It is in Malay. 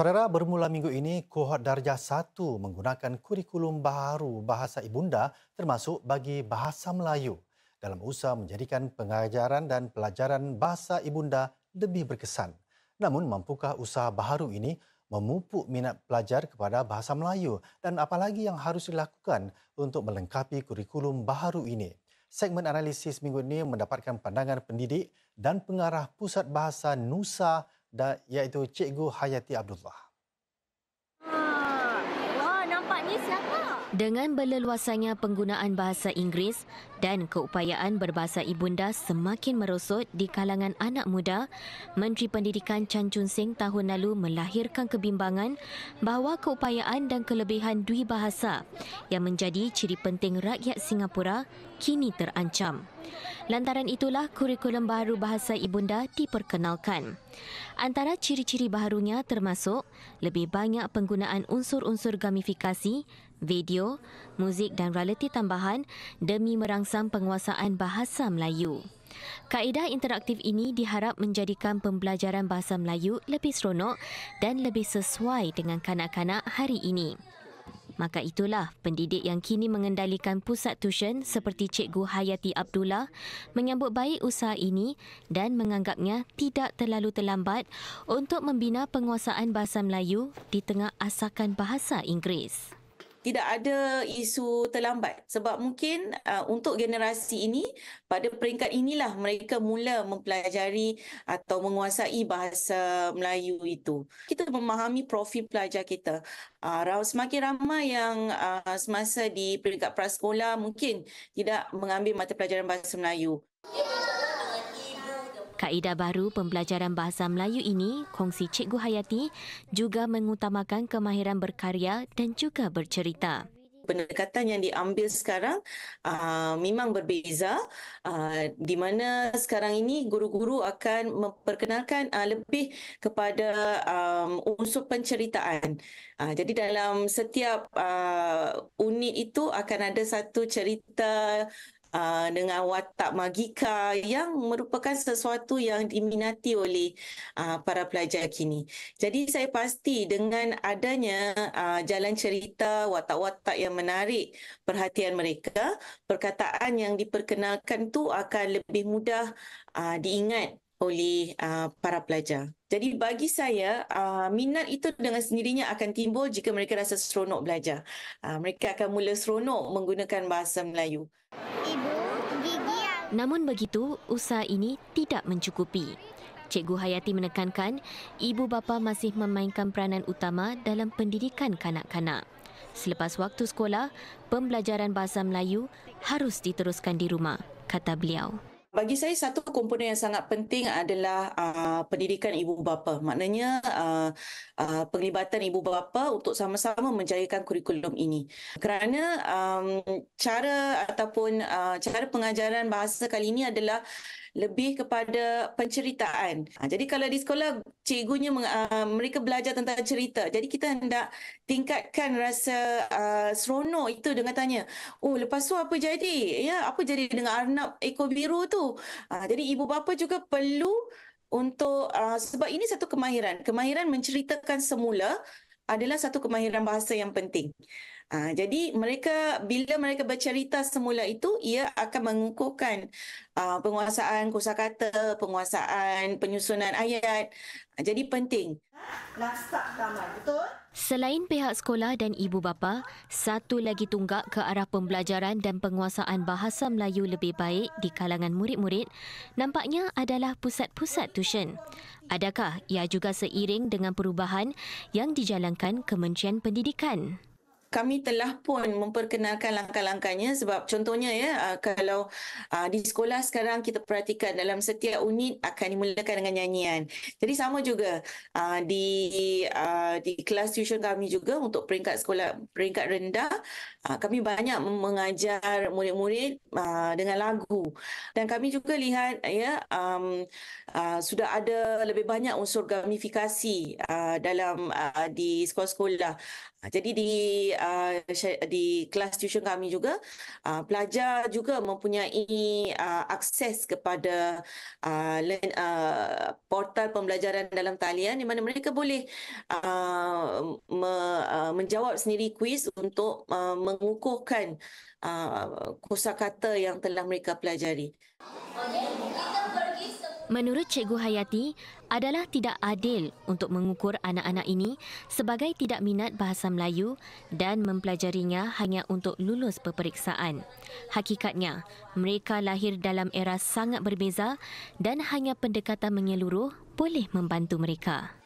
Saudara, bermula minggu ini, kohort darjah 1 menggunakan kurikulum baru bahasa ibunda termasuk bagi bahasa Melayu dalam usaha menjadikan pengajaran dan pelajaran bahasa ibunda lebih berkesan. Namun, mampukah usaha baru ini memupuk minat pelajar kepada bahasa Melayu dan apalagi yang harus dilakukan untuk melengkapi kurikulum baru ini? Segmen analisis minggu ini mendapatkan pandangan pendidik dan pengarah Pusat Bahasa Nusa iaitu Cikgu Hayati Abdullah. Ah, wah, nampaknya siapa? Dengan berleluasannya penggunaan bahasa Inggeris dan keupayaan berbahasa ibunda semakin merosot di kalangan anak muda, Menteri Pendidikan Chan Chun Sing tahun lalu melahirkan kebimbangan bahawa keupayaan dan kelebihan dui bahasa yang menjadi ciri penting rakyat Singapura kini terancam. Lantaran itulah kurikulum baru bahasa ibunda diperkenalkan. Antara ciri-ciri baharunya termasuk lebih banyak penggunaan unsur-unsur gamifikasi video, muzik dan realiti tambahan demi merangsang penguasaan bahasa Melayu. Kaedah interaktif ini diharap menjadikan pembelajaran bahasa Melayu lebih seronok dan lebih sesuai dengan kanak-kanak hari ini. Maka itulah pendidik yang kini mengendalikan pusat tuition seperti Cikgu Hayati Abdullah menyambut baik usaha ini dan menganggapnya tidak terlalu terlambat untuk membina penguasaan bahasa Melayu di tengah asakan bahasa Inggeris tidak ada isu terlambat sebab mungkin uh, untuk generasi ini pada peringkat inilah mereka mula mempelajari atau menguasai bahasa Melayu itu. Kita memahami profil pelajar kita. Uh, semakin ramai yang uh, semasa di peringkat prasekolah mungkin tidak mengambil mata pelajaran bahasa Melayu. Yeah. Kaedah baru pembelajaran bahasa Melayu ini, kongsi Cikgu Hayati, juga mengutamakan kemahiran berkarya dan juga bercerita. Pendekatan yang diambil sekarang uh, memang berbeza uh, di mana sekarang ini guru-guru akan memperkenalkan uh, lebih kepada um, unsur penceritaan. Uh, jadi dalam setiap uh, unit itu akan ada satu cerita uh, dengan watak magika yang merupakan sesuatu yang diminati oleh uh, para pelajar kini. Jadi saya pasti dengan adanya uh, jalan cerita watak-watak yang menarik perhatian mereka, perkataan yang diperkenalkan tu akan lebih mudah uh, diingat oleh uh, para pelajar. Jadi bagi saya uh, minat itu dengan sendirinya akan timbul jika mereka rasa seronok belajar. Uh, mereka akan mula seronok menggunakan bahasa Melayu. Namun begitu, usaha ini tidak mencukupi. Cikgu Hayati menekankan, ibu bapa masih memainkan peranan utama dalam pendidikan kanak-kanak. Selepas waktu sekolah, pembelajaran Bahasa Melayu harus diteruskan di rumah, kata beliau bagi saya satu komponen yang sangat penting adalah uh, pendidikan ibu bapa. Maknanya uh, uh, penglibatan ibu bapa untuk sama-sama menjayakan kurikulum ini. Kerana um, cara ataupun uh, cara pengajaran bahasa kali ini adalah lebih kepada penceritaan. Ha, jadi kalau di sekolah cikgunya uh, mereka belajar tentang cerita. Jadi kita hendak tingkatkan rasa uh, seronok itu dengan tanya, "Oh, lepas tu apa jadi? Ya, apa jadi dengan arnab ekor biru tu?" Uh, jadi ibu bapa juga perlu untuk uh, sebab ini satu kemahiran. Kemahiran menceritakan semula adalah satu kemahiran bahasa yang penting. Ha, jadi mereka bila mereka bercerita semula itu ia akan mengukuhkan uh, penguasaan kosakata, penguasaan penyusunan ayat. Ha, jadi penting. Selain pihak sekolah dan ibu bapa, satu lagi tunggak ke arah pembelajaran dan penguasaan bahasa Melayu lebih baik di kalangan murid-murid nampaknya adalah pusat-pusat tuition. Adakah ia juga seiring dengan perubahan yang dijalankan Kementerian Pendidikan? kami telah pun memperkenalkan langkah-langkahnya sebab contohnya ya ah, kalau ah, di sekolah sekarang kita perhatikan dalam setiap unit akan dimulakan dengan nyanyian. Jadi sama juga ah, di di kelas tuition kami juga untuk peringkat sekolah peringkat rendah kami banyak mengajar murid-murid dengan lagu dan kami juga lihat ya sudah ada lebih banyak unsur gamifikasi dalam di sekolah-sekolah. Jadi di uh, di kelas tuition kami juga uh, pelajar juga mempunyai uh, akses kepada uh, learn, uh, portal pembelajaran dalam talian di mana mereka boleh uh, me, uh, menjawab sendiri kuis untuk uh, mengukuhkan uh, kosakata yang telah mereka pelajari. Okay. Menurut Cikgu Hayati, adalah tidak adil untuk mengukur anak-anak ini sebagai tidak minat bahasa Melayu dan mempelajarinya hanya untuk lulus peperiksaan. Hakikatnya, mereka lahir dalam era sangat berbeza dan hanya pendekatan menyeluruh boleh membantu mereka.